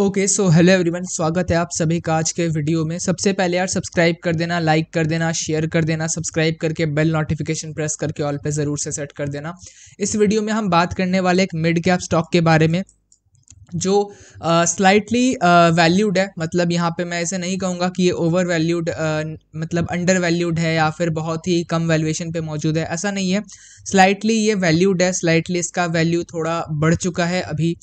okay so hello everyone स्वागत है आप सभी का आज के वीडियो में सबसे पहले यार सब्सक्राइब कर देना लाइक कर देना शेयर कर देना सब्सक्राइब करके बेल नोटिफिकेशन प्रेस करके ऑल पे ज़रूर से सेट कर देना इस वीडियो में हम बात करने वाले एक मिड कैप स्टॉक के बारे में जो स्लाइटली वैल्यूड है मतलब यहाँ पे मैं ऐसे नहीं कहूँगा कि ये ओवर वैल्यूड मतलब अंडर वैल्यूड है या फिर बहुत ही कम वैल्यूएशन पे मौजूद है ऐसा नहीं है स्लाइटली ये वैल्यूड है स्लाइटली इसका वैल्यू थोड़ा बढ़ चुका है अभी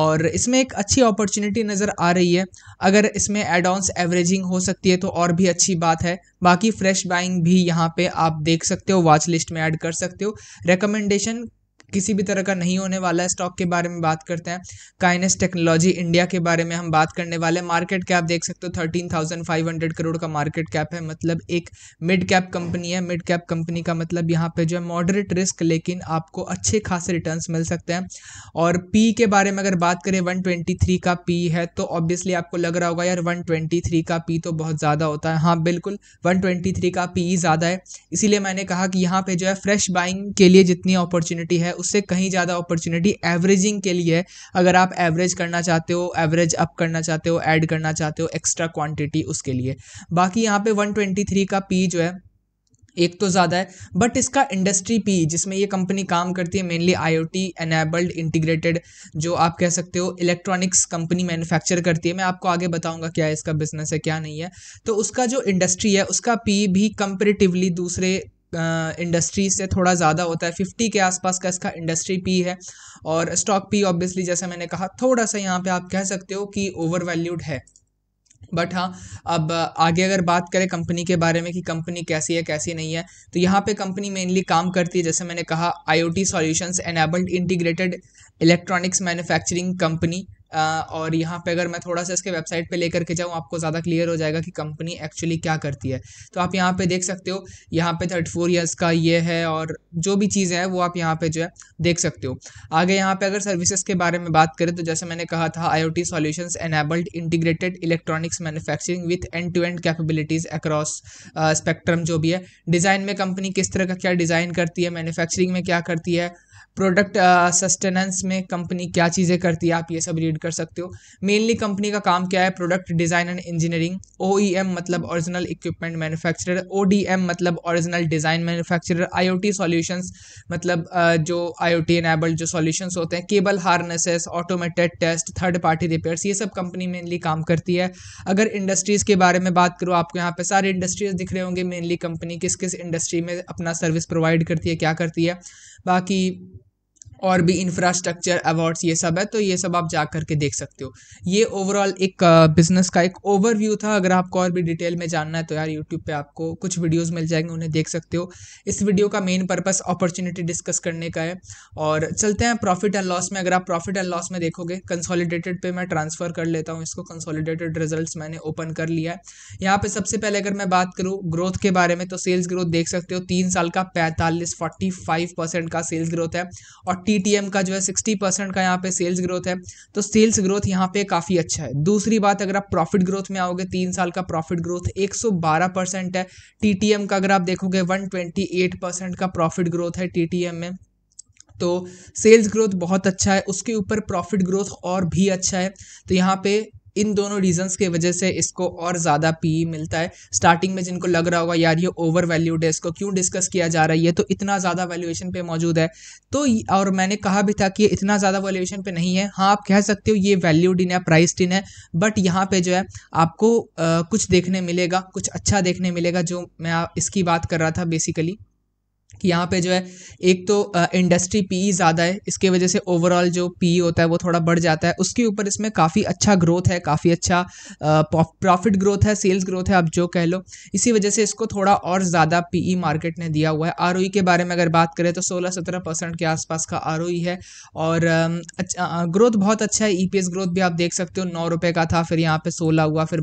और इसमें एक अच्छी अपॉर्चुनिटी नज़र आ रही है अगर इसमें एडवांस एवरेजिंग हो सकती है तो और भी अच्छी बात है बाकी फ्रेश बाइंग भी यहाँ पर आप देख सकते हो वॉच लिस्ट में ऐड कर सकते हो रिकमेंडेशन किसी भी तरह का नहीं होने वाला है स्टॉक के बारे में बात करते हैं काइनेस टेक्नोलॉजी इंडिया के बारे में हम बात करने वाले हैं मार्केट कैप देख सकते हो thirteen thousand five hundred crore का मार्केट कैप है मतलब एक मिड कैप कंपनी है मिड कैप कंपनी का मतलब यहाँ पे जो है मॉडरेट रिस्क लेकिन आपको अच्छे खासे रिटर्न मिल सकते हैं और पी के बारे में अगर बात करें वन का पी है तो ऑब्वियसली आपको लग रहा होगा यार वन का पी तो बहुत ज़्यादा होता है हाँ बिल्कुल वन का पी ज़्यादा है इसीलिए मैंने कहा कि यहाँ पे जो है फ्रेश बाइंग के लिए जितनी अपॉर्चुनिटी है उससे कहीं ज़्यादा अपॉर्चुनिटी एवरेजिंग के लिए है अगर आप एवरेज करना चाहते हो एवरेज अप करना चाहते हो ऐड करना चाहते हो एक्स्ट्रा क्वांटिटी उसके लिए बाकी यहाँ पे 123 का पी जो है एक तो ज़्यादा है बट इसका इंडस्ट्री पी जिसमें ये कंपनी काम करती है मेनली आईओटी एनेबल्ड इंटीग्रेटेड जो आप कह सकते हो इलेक्ट्रॉनिक्स कंपनी मैन्युफैक्चर करती है मैं आपको आगे बताऊंगा क्या इसका बिजनेस है क्या नहीं है तो उसका जो इंडस्ट्री है उसका पी भी कंपेरेटिवली दूसरे इंडस्ट्रीज से थोड़ा ज़्यादा होता है फिफ्टी के आसपास का इसका इंडस्ट्री पी है और स्टॉक पी ऑब्वियसली जैसे मैंने कहा थोड़ा सा यहाँ पे आप कह सकते हो कि ओवर वैल्यूड है बट हाँ अब आगे अगर बात करें कंपनी के बारे में कि कंपनी कैसी है कैसी नहीं है तो यहाँ पे कंपनी मेनली काम करती है जैसे मैंने कहा IOT solutions enabled integrated electronics manufacturing company और यहाँ पे अगर मैं थोड़ा सा इसके वेबसाइट पे लेकर के जाऊँ आपको ज़्यादा क्लियर हो जाएगा कि कंपनी एक्चुअली क्या करती है तो आप यहाँ पे देख सकते हो यहाँ पे थर्टी फोर ईयर्स का ये है और जो भी चीज़ें हैं वो आप यहाँ पे जो है देख सकते हो आगे यहाँ पे अगर सर्विसेज के बारे में बात करें तो जैसे मैंने कहा था I O T solution enabled integrated electronics manufacturing with end to end capabilities across spectrum जो भी है डिज़ाइन में कंपनी किस तरह का क्या डिज़ाइन करती है मैनुफैक्चरिंग में क्या करती है प्रोडक्ट सस्टेनेंस में कंपनी क्या चीज़ें करती है आप ये सब रीड कर सकते हो मेनली कंपनी का काम क्या है product design and engineering O e मतलब ओरिजिनल इक्विपमेंट मैन्युफैक्चरर ओ मतलब original design manufacturer I O solutions मतलब uh, जो आई ओ एनेबल्ड जो सॉल्यूशंस होते हैं cable harnesses automated test third party repairs ये सब कंपनी मेनली काम करती है अगर इंडस्ट्रीज़ के बारे में बात करो आपको यहाँ पे सारे इंडस्ट्रीज दिख रहे होंगे मेनली कंपनी किस किस इंडस्ट्री में अपना सर्विस प्रोवाइड करती है क्या करती है बाकी और भी इंफ्रास्ट्रक्चर अवार्ड्स ये सब है तो ये सब आप जा कर के देख सकते हो ये ओवरऑल एक बिज़नेस का एक ओवरव्यू था अगर आपको और भी डिटेल में जानना है तो यार यूट्यूब पे आपको कुछ वीडियोस मिल जाएंगे उन्हें देख सकते हो इस वीडियो का मेन पर्पस अपॉर्चुनिटी डिस्कस करने का है और चलते हैं प्रॉफिट एंड लॉस में अगर आप प्रॉफिट एंड लॉस में देखोगे कंसोलिडेटेड पर मैं ट्रांसफ़र कर लेता हूँ इसको कंसोलिडेटेड रिजल्ट मैंने ओपन कर लिया है यहाँ पर सबसे पहले अगर मैं बात करूँ ग्रोथ के बारे में तो सेल्स ग्रोथ देख सकते हो तीन साल का पैंतालीस फोर्टी का सेल्स ग्रोथ है और टी का जो है सिक्सटी परसेंट का यहाँ पे सेल्स ग्रोथ है तो सेल्स ग्रोथ यहाँ पे काफ़ी अच्छा है दूसरी बात अगर आप प्रॉफिट ग्रोथ में आओगे तीन साल का प्रॉफिट ग्रोथ 112 परसेंट है टी का अगर आप देखोगे 128 परसेंट का प्रॉफिट ग्रोथ है टी में तो सेल्स ग्रोथ बहुत अच्छा है उसके ऊपर प्रॉफिट ग्रोथ और भी अच्छा है तो यहाँ पे इन दोनों रीजंस के वजह से इसको और ज़्यादा पी मिलता है स्टार्टिंग में जिनको लग रहा होगा यार ये ओवर वैल्यूड है इसको क्यों डिस्कस किया जा रहा है ये तो इतना ज़्यादा वैल्यूएशन पे मौजूद है तो और मैंने कहा भी था कि ये इतना ज़्यादा वैल्यूएशन पे नहीं है हाँ आप कह सकते हो ये वैल्यूड इन है प्राइस इन है बट यहाँ पे जो है आपको आ, कुछ देखने मिलेगा कुछ अच्छा देखने मिलेगा जो मैं इसकी बात कर रहा था बेसिकली कि यहाँ पे जो है एक तो इंडस्ट्री पी ज़्यादा है इसके वजह से ओवरऑल जो पी होता है वो थोड़ा बढ़ जाता है उसके ऊपर इसमें काफ़ी अच्छा ग्रोथ है काफ़ी अच्छा प्रॉफिट ग्रोथ है सेल्स ग्रोथ है आप जो कह लो इसी वजह से इसको थोड़ा और ज़्यादा पी मार्केट ने दिया हुआ है आर e के बारे में अगर बात करें तो सोलह सत्रह परसेंट के आसपास का आर e है और अच्छा, ग्रोथ बहुत अच्छा है ई e ग्रोथ भी आप देख सकते हो नौ रुपये का था फिर यहाँ पर सोलह हुआ फिर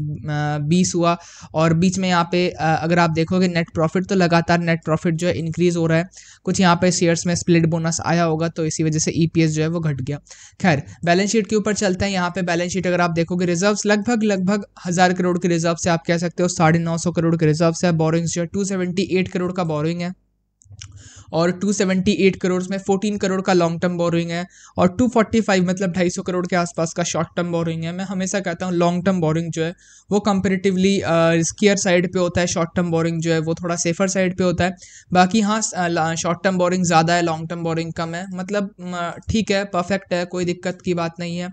बीस हुआ और बीच में यहाँ पर अगर आप देखोगे नेट प्रॉफिट तो लगातार नेट प्रॉफिट जो है इंक्रीज़ इंक्रीज हो रहा है कुछ यहाँ पे शेयर्स में स्प्लिट बोनस आया होगा तो इसी वजह से ईपीएस e जो है वो घट गया खैर बैलेंस शीट के ऊपर चलते हैं यहाँ पे बैलेंस शीट अगर आप देखोगे रिजर्व्स लगभग लगभग हज़ार करोड़ के रिजर्व से आप कह सकते हो साढ़े नौ सौ करोड़ के रिजर्व से बोरिंग्स जो है टू सेवेंटी एट करोड़ का बोरिंग है और 278 करोड़ में 14 करोड़ का लॉन्ग टर्म बोरिंग है और 245 मतलब 250 करोड़ के आसपास का शॉर्ट टर्म बोरिंग है मैं हमेशा कहता हूँ लॉन्ग टर्म बोरिंग जो है वो कंपेरेटिवली रिस्कियर साइड पे होता है शॉर्ट टर्म बोरिंग जो है वो थोड़ा सेफर साइड पे होता है बाकी हाँ शॉर्ट टर्म बोरिंग ज़्यादा है लॉन्ग टर्म बोरिंग कम है मतलब ठीक है परफेक्ट है कोई दिक्कत की बात नहीं है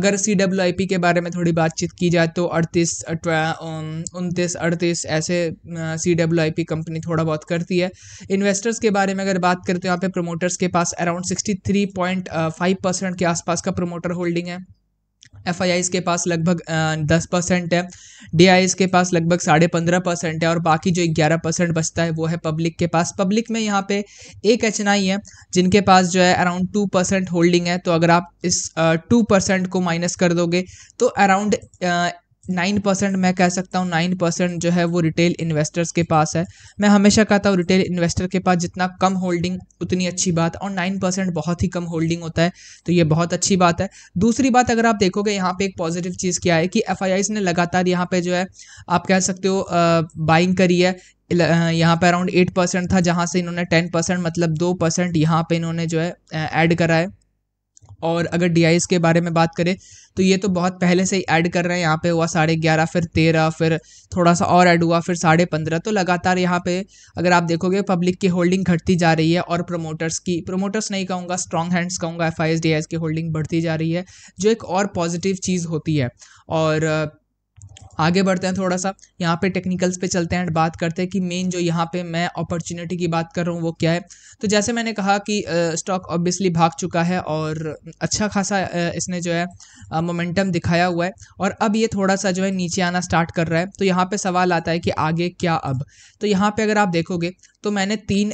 अगर सी डब्ल्यू आई पी के बारे में थोड़ी बातचीत की जाए तो अड़तीस उनतीस अड़तीस ऐसे C W I P company थोड़ा बहुत करती है इन्वेस्टर्स के बारे बारे में अगर बात करें तो यहाँ पे प्रोमोटर्स के पास around sixty three point five percent के आसपास का प्रोमोटर होल्डिंग है एफ आई के पास लगभग दस परसेंट है डी के पास लगभग साढ़े पंद्रह परसेंट है और बाकी जो ग्यारह परसेंट बचता है वो है पब्लिक के पास पब्लिक में यहाँ पे एक एच है जिनके पास जो है अराउंड टू परसेंट होल्डिंग है तो अगर आप इस टू परसेंट को माइनस कर दोगे तो अराउंड नाइन परसेंट मैं कह सकता हूँ नाइन परसेंट जो है वो रिटेल इन्वेस्टर्स के पास है मैं हमेशा कहता हूँ रिटेल इन्वेस्टर के पास जितना कम होल्डिंग उतनी अच्छी बात और नाइन परसेंट बहुत ही कम होल्डिंग होता है तो ये बहुत अच्छी बात है दूसरी बात अगर आप देखोगे यहाँ पे एक पॉजिटिव चीज़ क्या है कि एफ ने लगातार यहाँ पे जो है आप कह सकते हो बाइंग करी है यहाँ पे अराउंड एट परसेंट था जहाँ से इन्होंने टेन परसेंट मतलब दो परसेंट यहाँ पे इन्होंने जो है ऐड करा है और अगर डी के बारे में बात करें तो ये तो बहुत पहले से ही ऐड कर रहे हैं यहाँ पे हुआ साढ़े ग्यारह फिर तेरह फिर थोड़ा सा और ऐड हुआ फिर साढ़े पंद्रह तो लगातार यहाँ पे अगर आप देखोगे पब्लिक की होल्डिंग घटती जा रही है और प्रमोटर्स की प्रमोटर्स नहीं कहूँगा स्ट्रॉन्ग हैंड्स कहूँगा एफ आई की होल्डिंग बढ़ती जा रही है जो एक और पॉजिटिव चीज़ होती है और आगे बढ़ते हैं थोड़ा सा यहाँ पे टेक्निकल्स पे चलते हैं एंड बात करते हैं कि मेन जो यहाँ पे मैं अपॉर्चुनिटी की बात कर रहा हूँ वो क्या है तो जैसे मैंने कहा कि स्टॉक ऑब्वियसली भाग चुका है और अच्छा खासा इसने जो है मोमेंटम दिखाया हुआ है और अब ये थोड़ा सा जो है नीचे आना स्टार्ट कर रहा है तो यहाँ पर सवाल आता है कि आगे क्या अब तो यहाँ पर अगर आप देखोगे तो मैंने तीन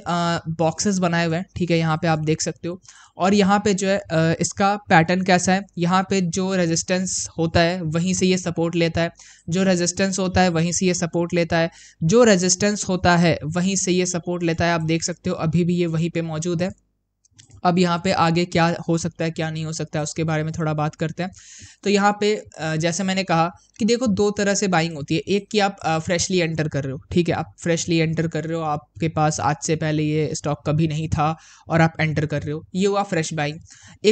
बॉक्सेस बनाए हुए हैं ठीक है यहाँ पर आप देख सकते हो और यहाँ पे जो है इसका पैटर्न कैसा है यहाँ पे जो रेजिस्टेंस होता है वहीं से ये सपोर्ट लेता है जो रेजिस्टेंस होता है वहीं से ये सपोर्ट लेता है जो रेजिस्टेंस होता है वहीं से ये सपोर्ट लेता है आप देख सकते हो अभी भी ये वहीं पे मौजूद है अब यहाँ पे आगे क्या हो सकता है क्या नहीं हो सकता है उसके बारे में थोड़ा बात करते हैं तो यहाँ पे जैसे मैंने कहा कि देखो दो तरह से बाइंग होती है एक कि आप फ्रेशली एंटर कर रहे हो ठीक है आप फ्रेशली एंटर कर रहे हो आपके पास आज से पहले ये स्टॉक कभी नहीं था और आप एंटर कर रहे हो ये हुआ फ्रेश बाइंग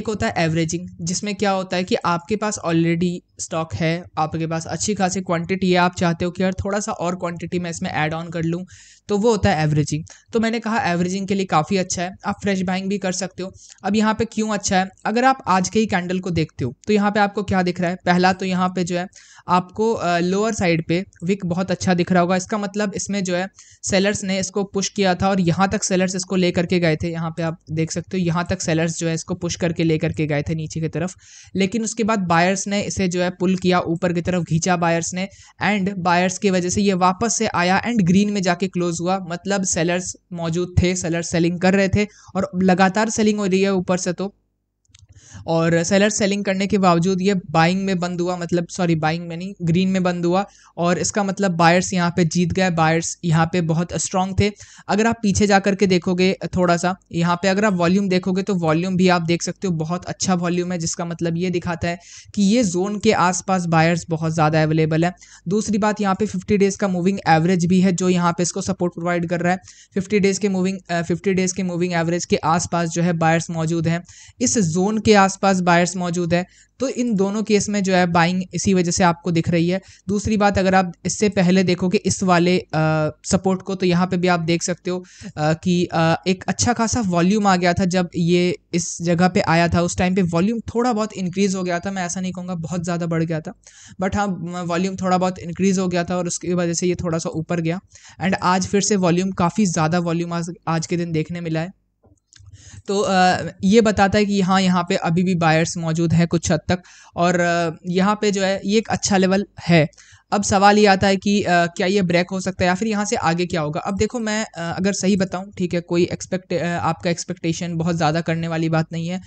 एक होता है एवरेजिंग जिसमें क्या होता है कि आपके पास ऑलरेडी स्टॉक है आपके पास अच्छी खासी क्वांटिटी है आप चाहते हो कि यार थोड़ा सा और क्वांटिटी मैं इसमें ऐड ऑन कर लूँ तो वो होता है एवरेजिंग तो मैंने कहा एवरेजिंग के लिए काफ़ी अच्छा है आप फ्रेश बाइंग भी कर सकते हो हो अब यहाँ पे क्यों अच्छा है अगर आप आज के ही कैंडल को देखते हो तो यहाँ पे आपको क्या दिख रहा है पहला तो यहाँ पे जो है आपको लोअर साइड पे विक बहुत अच्छा दिख रहा होगा इसका मतलब इसमें जो है सेलर्स ने इसको पुश किया था और यहाँ तक सेलर्स इसको ले करके गए थे यहाँ पे आप देख सकते हो यहाँ तक सेलर्स जो है इसको पुश करके ले करके गए थे नीचे की तरफ लेकिन उसके बाद बायर्स ने इसे जो है पुल किया ऊपर की तरफ खींचा बायर्स ने एंड बायर्स की वजह से ये वापस से आया एंड ग्रीन में जाके क्लोज हुआ मतलब सेलर्स मौजूद थे सेलर्स सेलिंग कर रहे थे और लगातार सेलिंग हो रही है ऊपर से तो और सेलर सेलिंग करने के बावजूद ये बाइंग में बंद हुआ मतलब सॉरी बाइंग में नहीं ग्रीन में बंद हुआ और इसका मतलब बायर्स यहाँ पे जीत गए बायर्स यहाँ पे बहुत स्ट्रांग थे अगर आप पीछे जा करके देखोगे थोड़ा सा यहाँ पे अगर आप वॉल्यूम देखोगे तो वॉल्यूम भी आप देख सकते हो बहुत अच्छा वॉल्यूम है जिसका मतलब ये दिखाता है कि ये जोन के आसपास बायर्स बहुत ज़्यादा अवेलेबल है दूसरी बात यहाँ पे फिफ्टी डेज़ का मूविंग एवरेज भी है जो यहाँ पे इसको सपोर्ट प्रोवाइड कर रहा है फिफ्टी डेज़ के मूविंग फिफ्टी डेज़ के मूविंग एवरेज के आसपास जो है बायर्स मौजूद हैं इस जोन के आसपास बायर्स मौजूद है तो इन दोनों केस में जो है बाइंग इसी वजह से आपको दिख रही है दूसरी बात अगर आप इससे पहले देखोगे इस वाले सपोर्ट को तो यहाँ पे भी आप देख सकते हो आ, कि आ, एक अच्छा खासा वॉल्यूम आ गया था जब ये इस जगह पे आया था उस टाइम पे वॉल्यूम थोड़ा बहुत इंक्रीज़ हो गया था मैं ऐसा नहीं कहूँगा बहुत ज़्यादा बढ़ गया था बट हाँ वॉल्यूम थोड़ा बहुत इंक्रीज़ हो गया था और उसकी वजह से ये थोड़ा सा ऊपर गया एंड आज फिर से वॉल्यूम काफ़ी ज़्यादा वॉल्यूम आज, आज के दिन देखने मिला है तो ये बताता है कि हाँ यहाँ पे अभी भी बायर्स मौजूद हैं कुछ हद तक और यहाँ पे जो है ये एक अच्छा लेवल है अब सवाल ये आता है कि आ, क्या ये ब्रेक हो सकता है या फिर यहाँ से आगे क्या होगा अब देखो मैं आ, अगर सही बताऊँ ठीक है कोई एक्सपेक्ट आपका एक्सपेक्टेशन बहुत ज़्यादा करने वाली बात नहीं है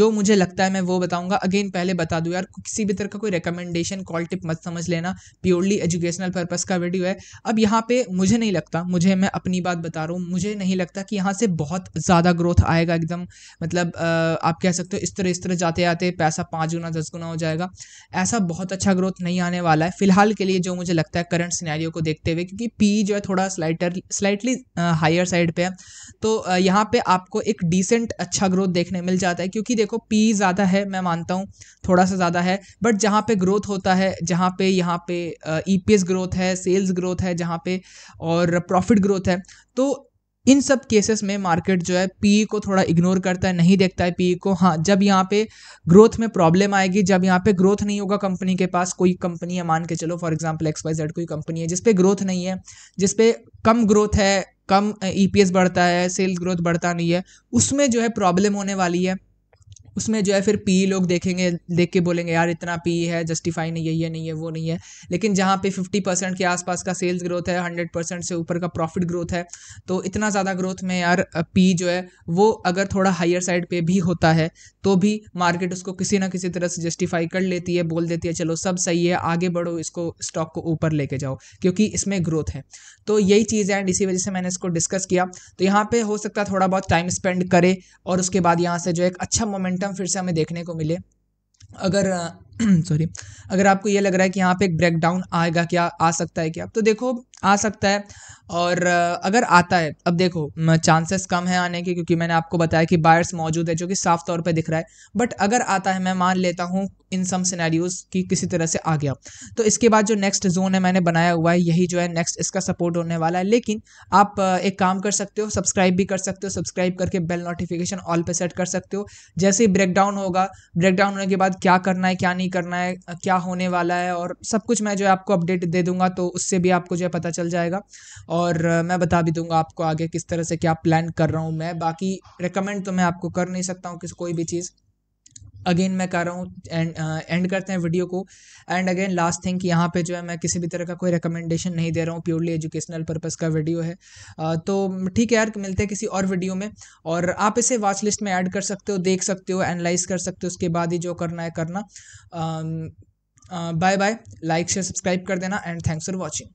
जो मुझे लगता है मैं वो बताऊँगा अगेन पहले बता दूँ यार किसी भी तरह का कोई रिकमेंडेशन कॉल टिप मत समझ लेना प्योरली एजुकेशनल पर्पज़ का वीडियो है अब यहाँ पर मुझे नहीं लगता मुझे मैं अपनी बात बता रहा हूँ मुझे नहीं लगता कि यहाँ से बहुत ज़्यादा ग्रोथ आएगा एकदम मतलब आप कह सकते हो इस तरह इस तरह जाते आते पैसा पाँच गुना दस गुना हो जाएगा ऐसा बहुत अच्छा ग्रोथ नहीं आने वाला है फिलहाल के लिए लिए जो मुझे लगता है करंट सिनेरियो को देखते हुए क्योंकि पी जो है थोड़ा स्लाइटर स्लाइटली हायर साइड पे है तो यहाँ पे आपको एक डिसेंट अच्छा ग्रोथ देखने मिल जाता है क्योंकि देखो पी ज़्यादा है मैं मानता हूँ थोड़ा सा ज़्यादा है बट जहाँ पे ग्रोथ होता है जहाँ पे यहाँ पे ई ग्रोथ e है सेल्स ग्रोथ है जहाँ पे और प्रॉफिट ग्रोथ है तो इन सब केसेस में मार्केट जो है पी e को थोड़ा इग्नोर करता है नहीं देखता है पी e को हाँ जब यहाँ पे ग्रोथ में प्रॉब्लम आएगी जब यहाँ पे ग्रोथ नहीं होगा कंपनी के पास कोई कंपनी है मान के चलो for example X Y Z कोई कंपनी है जिसपे ग्रोथ नहीं है जिसपे कम ग्रोथ है कम ईपीएस e बढ़ता है सेल्स ग्रोथ बढ़ता नहीं है उसमें जो है प्रॉब्लम होने वाली है उसमें जो है फिर पी लोग देखेंगे देख के बोलेंगे यार इतना पी है जस्टिफाई नहीं है ये नहीं है वो नहीं है लेकिन जहाँ पे फिफ्टी परसेंट के आसपास का सेल्स ग्रोथ है हंड्रेड परसेंट से ऊपर का प्रॉफिट ग्रोथ है तो इतना ज़्यादा ग्रोथ में यार पी जो है वो अगर थोड़ा हायर साइड पे भी होता है तो भी मार्केट उसको किसी ना किसी तरह से जस्टिफाई कर लेती है बोल देती है चलो सब सही है आगे बढ़ो इसको स्टॉक को ऊपर लेके जाओ क्योंकि इसमें ग्रोथ है तो यही चीज़ है एंड इसी वजह से मैंने इसको डिस्कस किया तो यहाँ पे हो सकता है थोड़ा बहुत टाइम स्पेंड करे और उसके बाद यहाँ से जो एक अच्छा मोमेंट मोमेंटम फिर से हमें देखने को मिले अगर सॉरी अगर आपको ये लग रहा है कि यहाँ पे एक ब्रेकडाउन आएगा क्या आ सकता है क्या तो देखो आ सकता है और अगर आता है अब देखो चांसेस कम है आने के क्योंकि मैंने आपको बताया कि बायर्स मौजूद है जो कि साफ तौर पे दिख रहा है बट अगर आता है मैं मान लेता हूँ इन सम समनेरियोज की किसी तरह से आ गया तो इसके बाद जो नेक्स्ट जोन है मैंने बनाया हुआ है यही जो है नेक्स्ट इसका सपोर्ट होने वाला है लेकिन आप एक काम कर सकते हो सब्सक्राइब भी कर सकते हो सब्सक्राइब करके बेल नोटिफिकेशन ऑल पे सेट कर सकते हो जैसे ही ब्रेकडाउन होगा ब्रेकडाउन होने के बाद क्या करना है क्या नहीं नहीं करना है क्या होने वाला है और सब कुछ मैं जो है आपको अपडेट दे दूंगा तो उससे भी आपको जो है पता चल जाएगा और मैं बता भी दूंगा आपको आगे किस तरह से क्या प्लान कर रहा हूँ मैं बाकी रिकमेंड तो मैं आपको कर नहीं सकता हूँ किसी कोई भी चीज़ अगेन मैं कह रहा हूँ एंड एंड uh, करते हैं वीडियो को एंड अगेन लास्ट थिंग कि यहाँ पे जो है मैं किसी भी तरह का कोई रिकमेंडेशन नहीं दे रहा हूँ प्योरली एजुकेशनल पर्पज़ का वीडियो है uh, तो ठीक है यार मिलते हैं किसी और वीडियो में और आप इसे वॉच लिस्ट में ऐड कर सकते हो देख सकते हो एनालाइज कर सकते हो उसके बाद ही जो करना है करना bye bye like share subscribe कर देना एंड थैंक्स फॉर वॉचिंग